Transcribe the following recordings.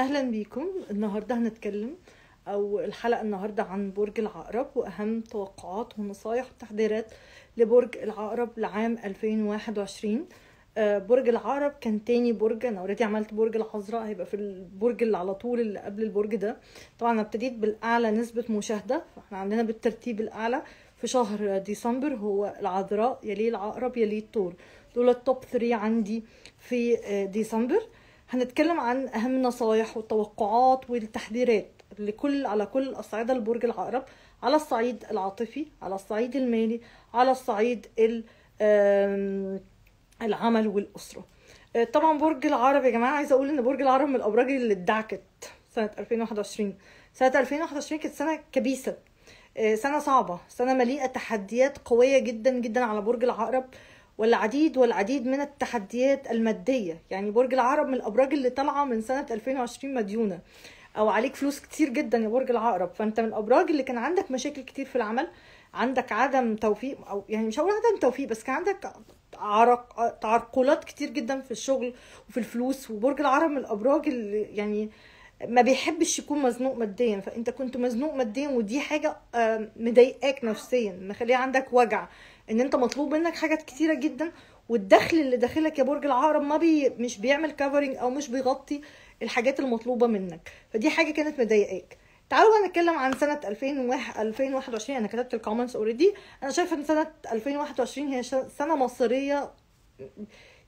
اهلا بيكم النهارده هنتكلم او الحلقه النهارده عن برج العقرب واهم توقعات ونصايح وتحذيرات لبرج العقرب لعام 2021 آه، برج العقرب كان تاني برج انا اوريدي عملت برج العذراء هيبقى في البرج اللي على طول اللي قبل البرج ده طبعا انا ابتديت بالاعلى نسبه مشاهده فاحنا عندنا بالترتيب الاعلى في شهر ديسمبر هو العذراء يليه العقرب يليه الثور دول التوب 3 عندي في آه، ديسمبر هنتكلم عن اهم النصايح والتوقعات والتحذيرات لكل على كل اصعده لبرج العقرب على الصعيد العاطفي على الصعيد المالي على الصعيد العمل والاسره آه، طبعا برج العقرب يا جماعه عايزه اقول ان برج العقرب من الابراج اللي اتدعكت سنه 2021 سنه 2021 كانت سنه كبيسه آه، سنه صعبه سنه مليئه تحديات قويه جدا جدا على برج العقرب والعديد والعديد من التحديات المادية يعني برج العقرب من الأبراج اللي طالعة من سنة 2020 مديونة أو عليك فلوس كتير جدا يا برج العقرب فأنت من الأبراج اللي كان عندك مشاكل كتير في العمل عندك عدم توفيق أو يعني مش هقول عدم توفيق بس كان عندك عرق تعرقلات كتير جدا في الشغل وفي الفلوس وبرج العقرب من الأبراج اللي يعني ما بيحبش يكون مزنوق ماديا فانت كنت مزنوق ماديا ودي حاجه مضايقاك نفسيا مخليه عندك وجع ان انت مطلوب منك حاجات كتيره جدا والدخل اللي داخلك يا برج العقرب ما بي مش بيعمل كفرنج او مش بيغطي الحاجات المطلوبه منك فدي حاجه كانت مضايقاك تعالوا بقى نتكلم عن سنة 2021 أنا كتبت الكومنتس اوريدي أنا شايفة إن سنة 2021 هي سنة مصيرية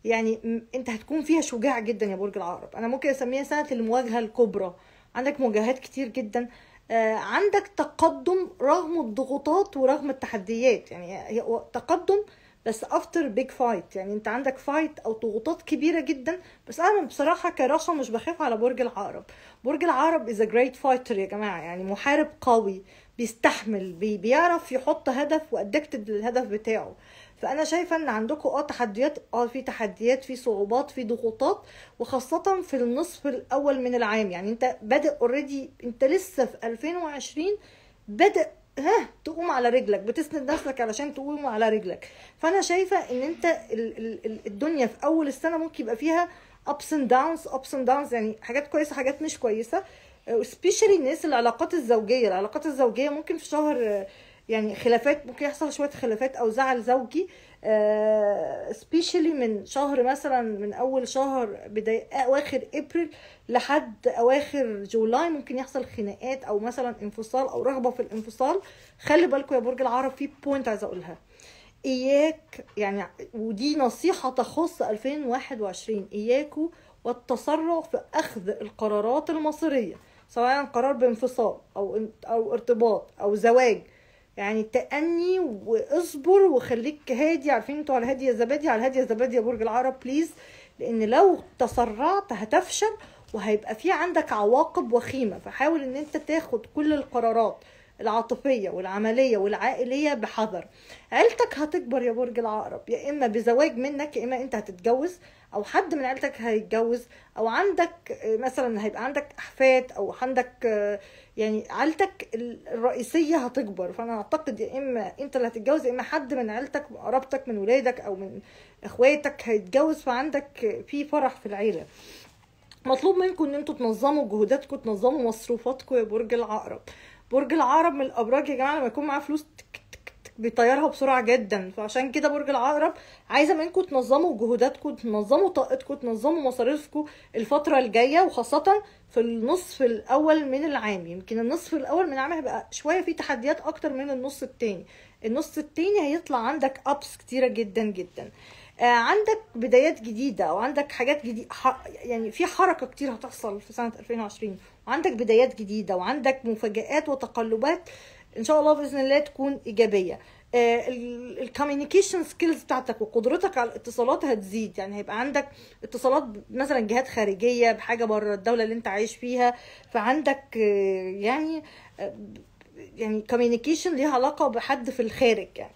يعني أنت هتكون فيها شجاع جدا يا برج العقرب أنا ممكن أسميها سنة المواجهة الكبرى عندك مواجهات كتير جدا آه، عندك تقدم رغم الضغوطات ورغم التحديات يعني تقدم بس افتر بيج فايت يعني انت عندك فايت او ضغوطات كبيره جدا بس انا بصراحه كرخا مش بخاف على برج العقرب برج العقرب از ا جريت فايتر يا جماعه يعني محارب قوي بيستحمل بي بيعرف يحط هدف وادكتد للهدف بتاعه فانا شايفه ان عندكم اه تحديات اه في تحديات في صعوبات في ضغوطات وخاصه في النصف الاول من العام يعني انت بادئ اوريدي انت لسه في 2020 بادئ ها تقوم على رجلك بتسند نفسك علشان تقوم على رجلك فانا شايفه ان انت الدنيا في اول السنه ممكن يبقى فيها ابس اند داونز ابس اند داونز يعني حاجات كويسه حاجات مش كويسه سبيشالي آه، الناس العلاقات الزوجيه العلاقات الزوجيه ممكن في شهر يعني خلافات ممكن يحصل شويه خلافات او زعل زوجي سبيشالي آه، من شهر مثلا من اول شهر بدايه اواخر ابريل لحد اواخر جولاي ممكن يحصل خناقات او مثلا انفصال او رغبه في الانفصال خلي بالكم يا برج العرب في بوينت عايزه اقولها اياك يعني ودي نصيحه تخص 2021 اياكوا والتسرع في اخذ القرارات المصيريه سواء قرار بانفصال او او ارتباط او زواج يعني تأني واصبر وخليك هادي عارفين انتوا على يا زبادي على يا زبادي يا برج العرب بليز لان لو تسرعت هتفشل وهيبقى في عندك عواقب وخيمة فحاول ان انت تاخد كل القرارات العاطفيه والعمليه والعائليه بحذر عيلتك هتكبر يا برج العقرب يا اما بزواج منك يا اما انت هتتجوز او حد من عيلتك هيتجوز او عندك مثلا هيبقى عندك احفاد او عندك يعني عيلتك الرئيسيه هتكبر فانا اعتقد يا اما انت اللي هتتجوز يا اما حد من عيلتك قرابتك من ولادك او من اخواتك هيتجوز فعندك في فرح في العيله مطلوب منكم ان انتوا تنظموا جهوداتكم تنظموا مصروفاتكم يا برج العقرب برج العقرب من الابراج يا جماعه لما يكون معاه فلوس تك تك تك بيطيرها بسرعه جدا فعشان كده برج العقرب عايزه منكم تنظموا جهوداتكم تنظموا طاقتكم تنظموا مصاريفكم الفتره الجايه وخاصه في النصف الاول من العام يمكن النصف الاول من العام هيبقى شويه فيه تحديات اكتر من النص التاني النص التاني هيطلع عندك ابس كتيره جدا جدا آه، عندك بدايات جديده وعندك حاجات جديده يعني في حركه كتير هتحصل في سنه 2020 وعندك بدايات جديده وعندك مفاجات وتقلبات ان شاء الله باذن الله تكون ايجابيه آه، الكوميونيكيشن سكيلز بتاعتك وقدرتك على الاتصالات هتزيد يعني هيبقى عندك اتصالات مثلا جهات خارجيه بحاجه بره الدوله اللي انت عايش فيها فعندك آه، يعني يعني كوميونيكيشن ليها علاقه بحد في الخارج يعني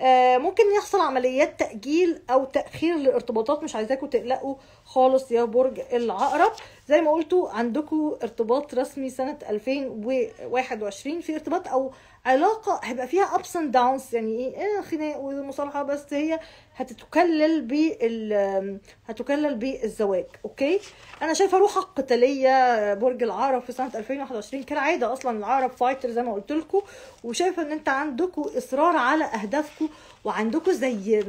آه، ممكن يحصل عمليات تأجيل أو تأخير للارتباطات مش عايزاكم تقلقوا خالص يا برج العقرب زي ما قلتوا عندكم ارتباط رسمي سنة 2021 في ارتباط أو علاقه هيبقى فيها ابس اند داونز يعني ايه, إيه خناق ومصالحه بس هي هتتكلل بال هتكلل بالزواج اوكي انا شايفه روحها القتاليه آه، برج العقرب في سنه 2021 كالعاده اصلا العقرب فايتر زي ما قلت لكم وشايفه ان انت عندكم اصرار على اهدافكم وعندكم زي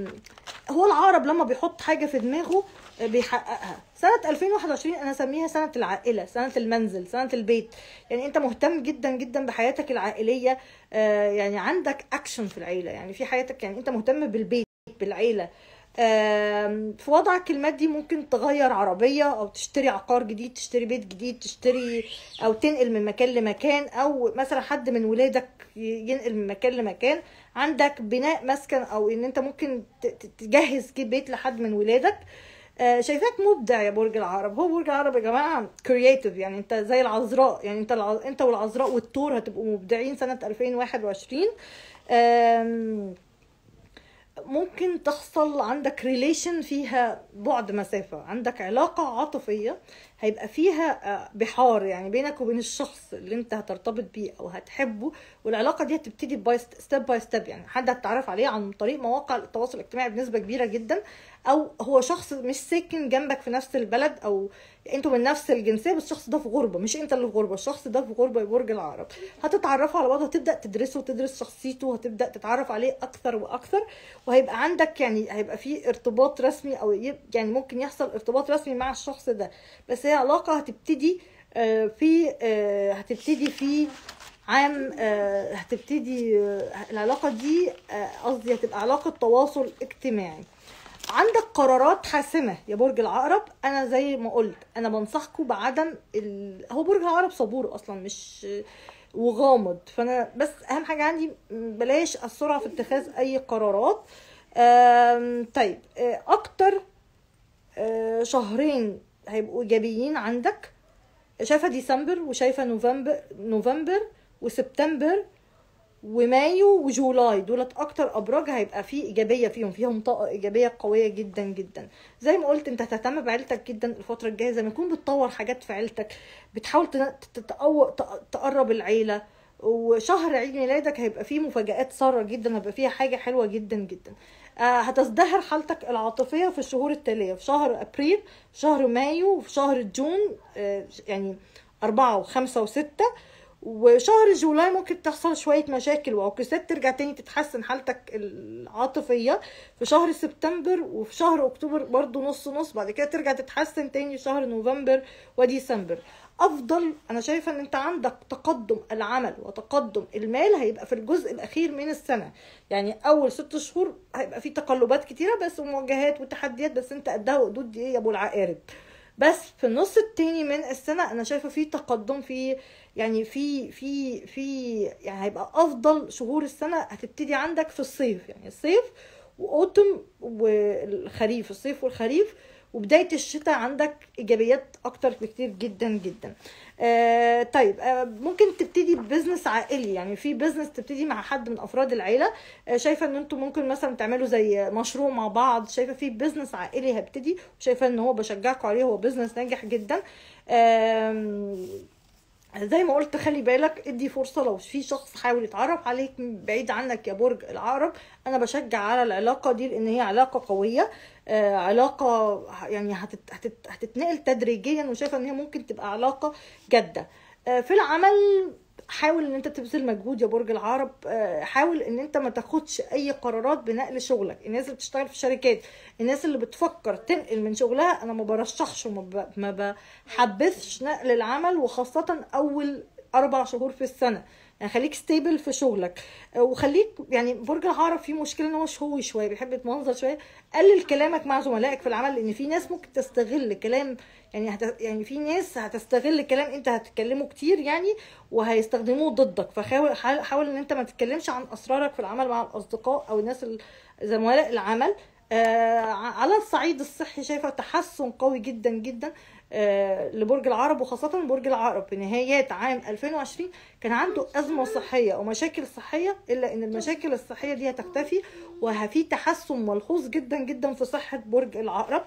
هو العقرب لما بيحط حاجه في دماغه آه، بيحققها سنه 2021 انا اسميها سنه العائله سنه المنزل سنه البيت يعني انت مهتم جدا جدا بحياتك العائليه آه، يعني عندك اكشن في العيله يعني في حياتك يعني انت مهتم بالبيت بالعيله في وضعك المادي ممكن تغير عربية أو تشتري عقار جديد تشتري بيت جديد تشتري أو تنقل من مكان لمكان أو مثلا حد من ولادك ينقل من مكان لمكان عندك بناء مسكن أو إن أنت ممكن تجهز بيت لحد من ولادك آه، شايفاك مبدع يا برج العرب هو برج العرب يا جماعه كرييتيف يعني انت زي العذراء يعني انت انت والعذراء والثور هتبقوا مبدعين سنه 2021 ممكن تحصل عندك ريليشن فيها بعد مسافة عندك علاقة عاطفية هيبقى فيها آه، بحار يعني بينك وبين الشخص اللي انت هترتبط بيه او هتحبه والعلاقه دي هتبتدي باي ستيب باي ستيب يعني حد هتتعرف عليه عن طريق مواقع التواصل الاجتماعي بنسبه كبيره جدا او هو شخص مش ساكن جنبك في نفس البلد او انتوا من نفس الجنسيه بس الشخص ده في غربه مش انت اللي في غربه الشخص ده في غربه برج العرب هتتعرفوا على بعض هتبدا تدرسه وتدرس شخصيته وهتبدا تتعرف عليه اكثر واكثر وهيبقى عندك يعني هيبقى في ارتباط رسمي او يعني ممكن يحصل ارتباط رسمي مع الشخص ده بس هي علاقه هتبتدي آه، في آه، هتبتدي في عام آه، هتبتدي العلاقه دي قصدي هتبقى علاقه تواصل اجتماعي عندك قرارات حاسمه يا برج العقرب انا زي ما قلت انا بنصحكم بعدم ال... هو برج العقرب صبور اصلا مش وغامض فانا بس اهم حاجه عندي بلاش السرعه في اتخاذ اي قرارات طيب اكتر شهرين هيبقوا ايجابيين عندك شايفه ديسمبر وشايفه نوفمبر نوفمبر وسبتمبر ومايو وجولاي دولت اكتر ابراج هيبقى فيه ايجابيه فيهم فيهم طاقه ايجابيه قويه جدا جدا زي ما قلت انت هتهتم بعيلتك جدا الفتره الجايه زي ما تكون بتطور حاجات في عيلتك بتحاول تقرب العيله وشهر عيد ميلادك هيبقى فيه مفاجآت سارة جدا هيبقى فيها حاجة حلوة جدا جدا آه، هتزدهر حالتك العاطفيه في الشهور التاليه في شهر ابريل شهر مايو في شهر جون آه، يعني أربعة وخمسة وستة وشهر جولاي ممكن تحصل شوية مشاكل وعكسات ترجع تاني تتحسن حالتك العاطفية في شهر سبتمبر وفي شهر أكتوبر برضو نص نص بعد كده ترجع تتحسن تاني في شهر نوفمبر وديسمبر افضل انا شايفه ان انت عندك تقدم العمل وتقدم المال هيبقى في الجزء الاخير من السنه يعني اول ست شهور هيبقى في تقلبات كتيره بس ومواجهات وتحديات بس انت قدها وقدود دي ايه يا ابو العقارب بس في النص التاني من السنه انا شايفه في تقدم في يعني في في في يعني هيبقى افضل شهور السنه هتبتدي عندك في الصيف يعني الصيف واوتم والخريف الصيف والخريف وبدايه الشتاء عندك ايجابيات اكتر بكتير جدا جدا آه طيب آه ممكن تبتدي بزنس عائلي يعني في بزنس تبتدي مع حد من افراد العيله آه شايفه ان انتم ممكن مثلا تعملوا زي مشروع مع بعض شايفه في بزنس عائلي هبتدي وشايفه ان هو بشجعكم عليه هو بزنس ناجح جدا آه زي ما قلت خلي بالك ادي فرصة لو في شخص حاول يتعرف عليك بعيد عنك يا برج العقرب انا بشجع على العلاقة دي لان هي علاقة قوية آه، علاقه يعني هتتنقل تدريجيا وشايفه ان هي ممكن تبقى علاقه جاده آه، في العمل حاول ان انت تبذل مجهود يا برج العرب آه، حاول ان انت ما تاخدش اي قرارات بنقل شغلك الناس اللي بتشتغل في شركات الناس اللي بتفكر تنقل من شغلها انا ما برشحش وما ما نقل العمل وخاصه اول اربع شهور في السنه خليك ستيبل في شغلك وخليك يعني برج العقرب فيه مشكله ان هو شهوي شويه بيحب يتمنظر شويه قلل كلامك مع زملائك في العمل لان في ناس ممكن تستغل كلام يعني هت... يعني في ناس هتستغل كلام انت هتتكلمه كتير يعني وهيستخدموه ضدك فحاول حاول ان انت ما تتكلمش عن اسرارك في العمل مع الاصدقاء او الناس زملاء العمل آه على الصعيد الصحي شايفه تحسن قوي جدا جدا آه، لبرج العرب وخاصة برج العقرب في نهايات عام 2020 كان عنده أزمة صحية ومشاكل صحية إلا إن المشاكل الصحية دي هتختفي وفي تحسن ملحوظ جدا جدا في صحة برج العقرب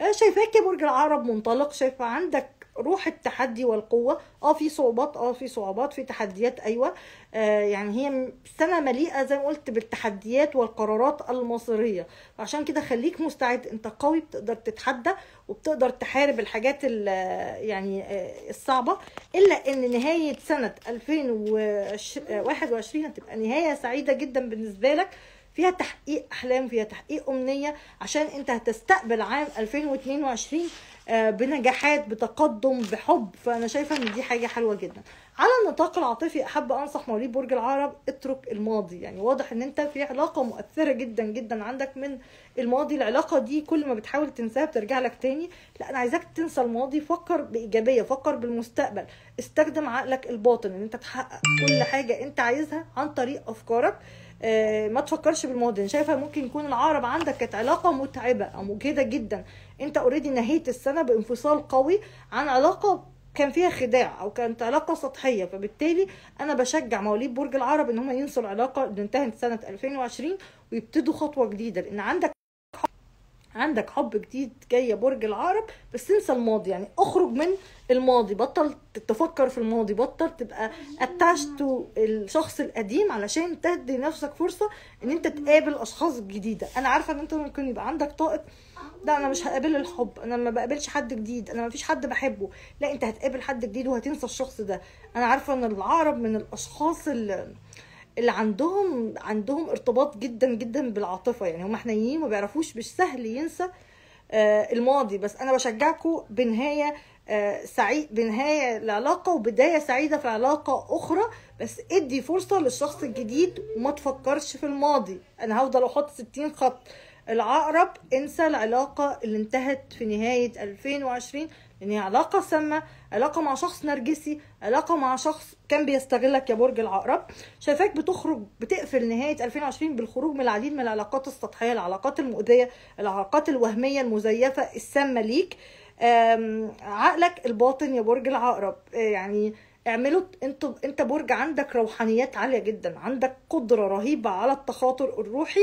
آه، شايفاك يا برج العقرب منطلق شايفه عندك روح التحدي والقوه اه في صعوبات اه في صعوبات في تحديات ايوه آه يعني هي سنه مليئه زي ما قلت بالتحديات والقرارات المصيريه عشان كده خليك مستعد انت قوي بتقدر تتحدى وبتقدر تحارب الحاجات آه، يعني آه الصعبه الا ان نهايه سنه 2021 آه، هتبقى نهايه سعيده جدا بالنسبه لك فيها تحقيق احلام فيها تحقيق امنيه عشان انت هتستقبل عام 2022 آه، بنجاحات بتقدم بحب فانا شايفه ان دي حاجه حلوه جدا على النطاق العاطفي احب انصح مواليد برج العرب اترك الماضي يعني واضح ان انت في علاقه مؤثره جدا جدا عندك من الماضي العلاقه دي كل ما بتحاول تنساها بترجع لك تاني لا انا عايزاك تنسى الماضي فكر بايجابيه فكر بالمستقبل استخدم عقلك الباطن ان انت تحقق كل حاجه انت عايزها عن طريق افكارك آه، ما تفكرش بالماضي انا شايفه ممكن يكون العقرب عندك كانت علاقه متعبه او مجهده جدا انت اوريدي نهيت السنه بانفصال قوي عن علاقه كان فيها خداع او كانت علاقه سطحيه فبالتالي انا بشجع مواليد برج العرب ان هم ينسوا العلاقه اللي انتهت سنه 2020 ويبتدوا خطوه جديده لان عندك عندك حب جديد جايه برج العقرب بس انسى الماضي يعني اخرج من الماضي بطل تفكر في الماضي بطل تبقى اتاشت الشخص القديم علشان تدي نفسك فرصه ان انت تقابل اشخاص جديده انا عارفه ان انت ممكن يبقى عندك طاقه لا انا مش هقابل الحب انا ما بقابلش حد جديد انا ما فيش حد بحبه لا انت هتقابل حد جديد وهتنسى الشخص ده انا عارفه ان العقرب من الاشخاص اللي اللي عندهم عندهم ارتباط جدا جدا بالعاطفه يعني هم حنينين وما بيعرفوش مش سهل ينسى آه، الماضي بس انا بشجعكم بنهايه آه، سعيد بنهايه العلاقه وبدايه سعيده في علاقه اخرى بس ادي فرصه للشخص الجديد وما تفكرش في الماضي انا هفضل احط 60 خط العقرب انسى العلاقه اللي انتهت في نهايه 2020 هي علاقة سامة علاقة مع شخص نرجسي علاقة مع شخص كان بيستغلك يا برج العقرب شايفاك بتخرج بتقفل نهاية 2020 بالخروج من العديد من العلاقات السطحية العلاقات المؤذية العلاقات الوهمية المزيفة السامة ليك عقلك الباطن يا برج العقرب آه، يعني اعملوا انت انت برج عندك روحانيات عاليه جدا عندك قدره رهيبه على التخاطر الروحي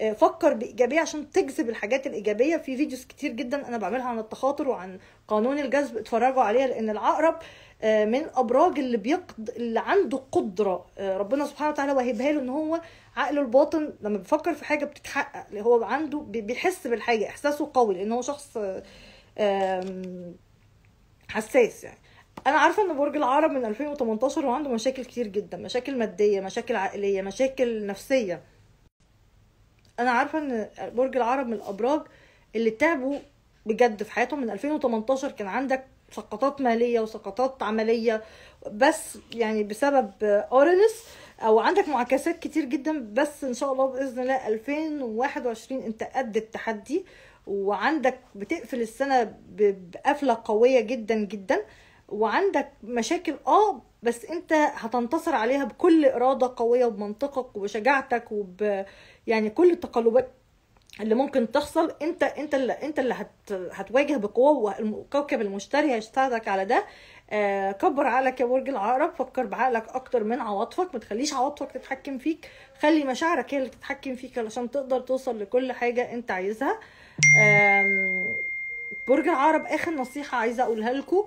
آه، فكر بايجابيه عشان تجذب الحاجات الايجابيه في فيديوز كتير جدا انا بعملها عن التخاطر وعن قانون الجذب اتفرجوا عليها لان العقرب آه، من ابراج اللي بيقد اللي عنده قدره آه، ربنا سبحانه وتعالى وهبها له ان هو عقله الباطن لما بيفكر في حاجه بتتحقق اللي هو عنده بيحس بالحاجه احساسه قوي لان هو شخص حساس يعني انا عارفه ان برج العرب من 2018 وعنده مشاكل كتير جدا مشاكل ماديه مشاكل عائليه مشاكل نفسيه انا عارفه ان برج العرب من الابراج اللي تعبوا بجد في حياتهم من 2018 كان عندك سقطات ماليه وسقطات عمليه بس يعني بسبب اورينس او عندك معاكسات كتير جدا بس ان شاء الله باذن الله 2021 انت قد التحدي وعندك بتقفل السنه بقفله قويه جدا جدا وعندك مشاكل اه بس انت هتنتصر عليها بكل اراده قويه وبمنطقك وبشجاعتك وب يعني كل التقلبات اللي ممكن تحصل انت انت اللي انت اللي هت هتواجه بقوه وكوكب المشتري هيساعدك على ده آه، كبر عقلك يا برج العقرب فكر بعقلك اكتر من عواطفك ما تخليش عواطفك تتحكم فيك خلي مشاعرك هي اللي تتحكم فيك علشان تقدر توصل لكل حاجه انت عايزها برج العقرب اخر نصيحه عايزه اقولها لكم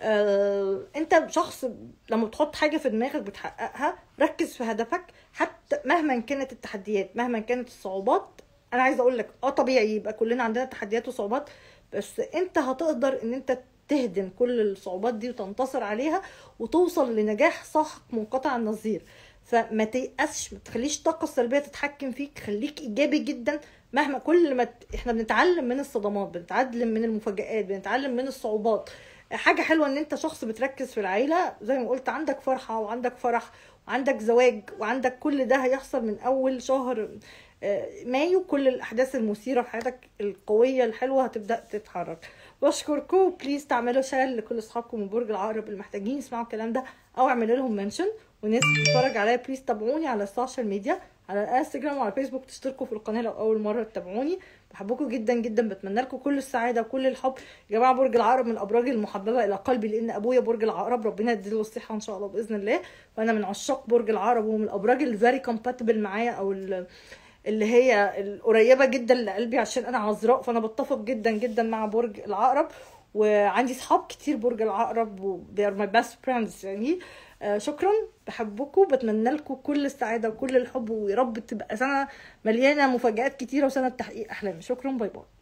آه، انت شخص لما بتحط حاجه في دماغك بتحققها ركز في هدفك حتى مهما كانت التحديات مهما كانت الصعوبات انا عايزه اقول لك اه طبيعي يبقى كلنا عندنا تحديات وصعوبات بس انت هتقدر ان انت تهدم كل الصعوبات دي وتنتصر عليها وتوصل لنجاح ساحق منقطع النظير فما تيأسش ما تخليش الطاقه السلبيه تتحكم فيك خليك ايجابي جدا مهما كل ما ت... احنا بنتعلم من الصدمات بنتعلم من المفاجآت بنتعلم من الصعوبات حاجه حلوه ان انت شخص بتركز في العيله زي ما قلت عندك فرحه وعندك فرح وعندك زواج وعندك كل ده هيحصل من اول شهر آه، مايو كل الاحداث المثيره في حياتك القويه الحلوه هتبدا تتحرك بشكركم بليز تعملوا شير لكل اصحابكم من برج العقرب اللي محتاجين يسمعوا الكلام ده او اعملوا لهم منشن وناس بتتفرج عليا بليز تابعوني على السوشيال ميديا على الانستجرام وعلى الفيسبوك تشتركوا في القناه لو اول مره تتابعوني بحبكم جدا جدا بتمنى لكم كل السعاده وكل الحب يا جماعه برج العقرب من الابراج المحببه الى قلبي لان ابويا برج العقرب ربنا يديله الصحه ان شاء الله باذن الله وانا من عشاق برج العقرب ومن الابراج الفيري كومباتبل معايا او اللي هي القريبه جدا لقلبي عشان انا عذراء فانا بتفق جدا جدا مع برج العقرب وعندي صحاب كتير برج العقرب و they are my best friends يعني آه، شكرا بحبكم بتمنى لكم كل السعاده وكل الحب ويا رب تبقى سنه مليانه مفاجات كتيره وسنه تحقيق احلام شكرا باي باي